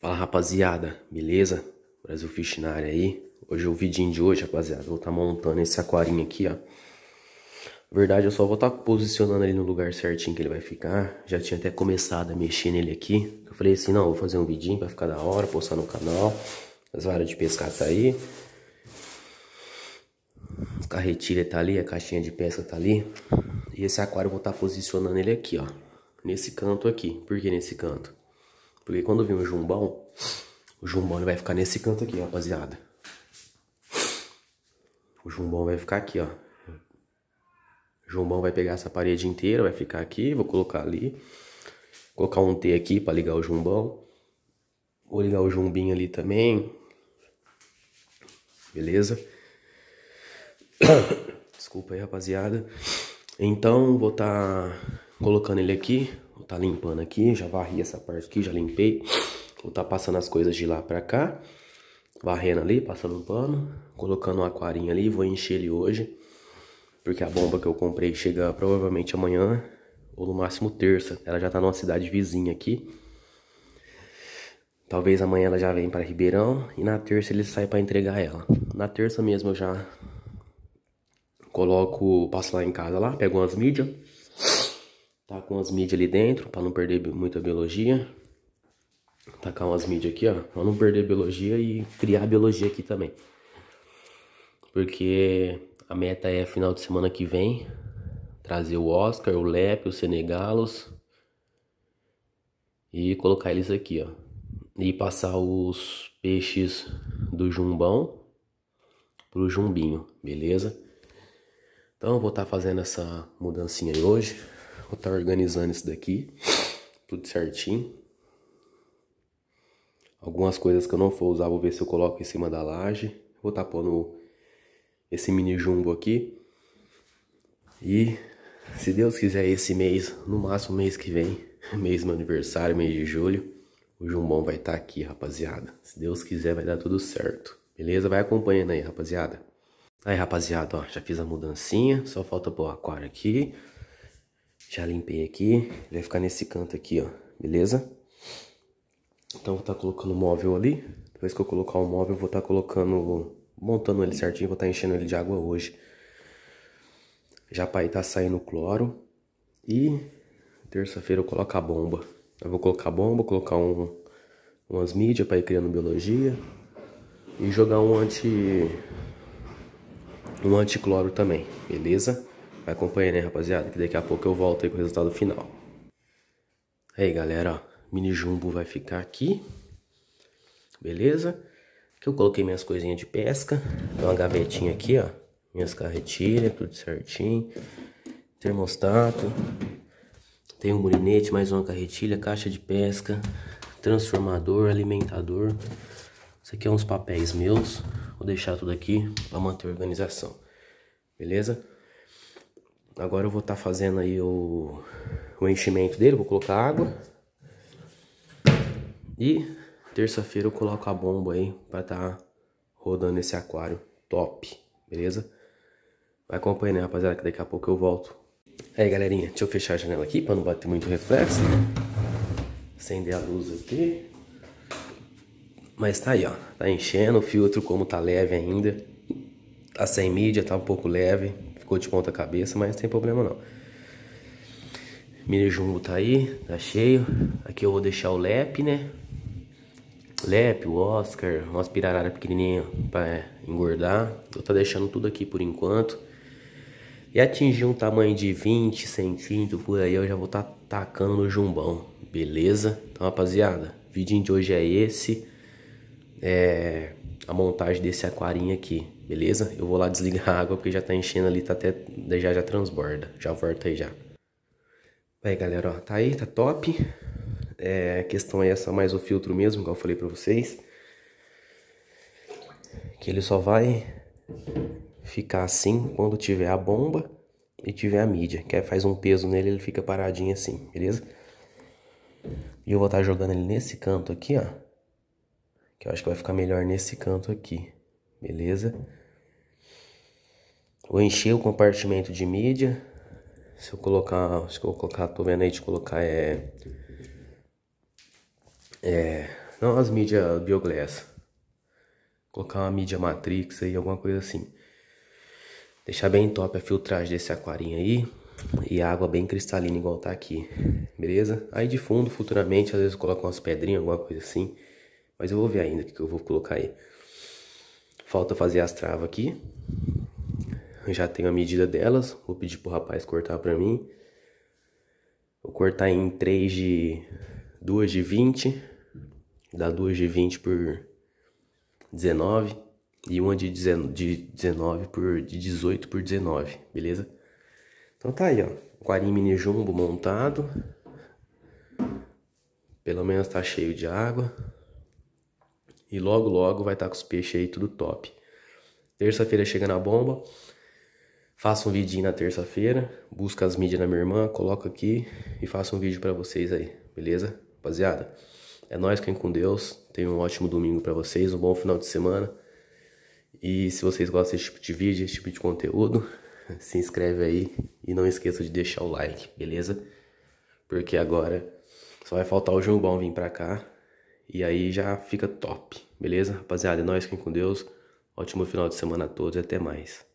Fala rapaziada, beleza? Brasil Fish na área aí. Hoje é o vidinho de hoje, rapaziada. Vou estar tá montando esse aquarinho aqui, ó. Na verdade, eu só vou estar tá posicionando ele no lugar certinho que ele vai ficar. Já tinha até começado a mexer nele aqui. Eu falei assim, não, vou fazer um vidinho pra ficar da hora, postar no canal. As varas de pescar tá aí. A carretilha tá ali, a caixinha de pesca tá ali. E esse aquário eu vou estar tá posicionando ele aqui, ó. Nesse canto aqui. Por que nesse canto? Porque quando vir o jumbão, o jumbão vai ficar nesse canto aqui, rapaziada. O jumbão vai ficar aqui, ó. O jumbão vai pegar essa parede inteira, vai ficar aqui, vou colocar ali. Vou colocar um T aqui para ligar o jumbão. Vou ligar o jumbinho ali também. Beleza? Desculpa aí, rapaziada. Então, vou estar tá colocando ele aqui. Vou tá limpando aqui, já varri essa parte aqui, já limpei. Vou tá passando as coisas de lá pra cá. Varrendo ali, passando um pano. Colocando um aquarinho ali, vou encher ele hoje. Porque a bomba que eu comprei chega provavelmente amanhã, ou no máximo terça. Ela já tá numa cidade vizinha aqui. Talvez amanhã ela já venha para Ribeirão e na terça ele sai para entregar ela. Na terça mesmo eu já coloco, passo lá em casa lá, pego umas mídias Tá com as mídias ali dentro, para não perder muita biologia. Tacar umas mídias aqui, ó, pra não perder biologia e criar biologia aqui também. Porque a meta é final de semana que vem trazer o Oscar, o Lep, o Senegalos e colocar eles aqui, ó. E passar os peixes do jumbão pro jumbinho, beleza? Então eu vou estar tá fazendo essa mudancinha aí hoje. Vou estar tá organizando isso daqui. Tudo certinho. Algumas coisas que eu não for usar, vou ver se eu coloco em cima da laje. Vou estar tá pondo esse mini jumbo aqui. E se Deus quiser esse mês, no máximo mês que vem, mês meu aniversário, mês de julho, o jumbão vai estar tá aqui, rapaziada. Se Deus quiser vai dar tudo certo. Beleza? Vai acompanhando aí, rapaziada. Aí, rapaziada, ó, já fiz a mudancinha, só falta pôr o aquário aqui. Já limpei aqui, ele vai ficar nesse canto aqui, ó, beleza? Então vou estar tá colocando o móvel ali, depois que eu colocar o móvel vou estar tá colocando, montando ele certinho, vou estar tá enchendo ele de água hoje. Já para aí tá saindo cloro e terça-feira eu coloco a bomba. Eu vou colocar a bomba, colocar um, umas mídias para ir criando biologia e jogar um anti um anticloro também, beleza? Acompanha, né, rapaziada? Que daqui a pouco eu volto aí com o resultado final. Aí, galera, ó, mini jumbo vai ficar aqui. Beleza? Que eu coloquei minhas coisinhas de pesca. Tem uma gavetinha aqui, ó. Minhas carretilhas, tudo certinho. Termostato. Tem um mulinete, mais uma carretilha, caixa de pesca, transformador, alimentador. Isso aqui é uns papéis meus. Vou deixar tudo aqui para manter a organização. Beleza? agora eu vou estar tá fazendo aí o, o enchimento dele, vou colocar água. E terça-feira eu coloco a bomba aí para estar tá rodando esse aquário top, beleza? Vai acompanhando, né, rapaziada, que daqui a pouco eu volto. É aí, galerinha, deixa eu fechar a janela aqui para não bater muito reflexo. Acender a luz aqui. Mas tá aí, ó. Tá enchendo o filtro, como tá leve ainda. Tá sem mídia, tá um pouco leve ficou de ponta cabeça, mas não tem problema não. Mini jumbo tá aí, tá cheio. Aqui eu vou deixar o lep, né? Lep, o Oscar, umas pirarara pequenininha pra é, engordar. Eu tá deixando tudo aqui por enquanto. E atingir um tamanho de 20 centímetros por aí, eu já vou tá tacando no jumbão, beleza? Então, rapaziada, o vídeo de hoje é esse. É a montagem desse aquarinho aqui, beleza? Eu vou lá desligar a água porque já tá enchendo ali, tá até, já já transborda. Já volto aí já. Aí galera, ó, tá aí, tá top. É, a questão é essa mais o filtro mesmo, igual eu falei pra vocês. Que ele só vai ficar assim quando tiver a bomba e tiver a mídia. Que aí faz um peso nele, ele fica paradinho assim, beleza? E eu vou estar tá jogando ele nesse canto aqui, ó eu acho que vai ficar melhor nesse canto aqui, beleza? Vou encher o compartimento de mídia. Se eu colocar, se eu colocar, tô vendo aí de colocar é... É... Não as mídias Bioglass. Colocar uma mídia Matrix aí, alguma coisa assim. Deixar bem top a filtragem desse aquarinho aí. E água bem cristalina igual tá aqui, beleza? Aí de fundo, futuramente, às vezes eu coloco umas pedrinhas, alguma coisa assim. Mas eu vou ver ainda o que eu vou colocar aí. Falta fazer as travas aqui. Eu já tenho a medida delas. Vou pedir pro rapaz cortar pra mim. Vou cortar em 3 de... 2 de 20. Dá 2 de 20 por 19. E uma de 19 por... De 18 por 19, beleza? Então tá aí, ó. Guarim mini jumbo montado. Pelo menos tá cheio de água. E logo, logo vai estar com os peixes aí tudo top. Terça-feira chega na bomba. faça um vídeo na terça-feira. Busca as mídias na minha irmã, coloca aqui e faça um vídeo para vocês aí, beleza? Rapaziada, é nóis, quem com Deus. Tenham um ótimo domingo para vocês, um bom final de semana. E se vocês gostam desse tipo de vídeo, esse tipo de conteúdo, se inscreve aí e não esqueça de deixar o like, beleza? Porque agora só vai faltar o João Bom vir pra cá e aí já fica top, beleza? Rapaziada, é nóis, fiquem com Deus. Ótimo final de semana a todos e até mais.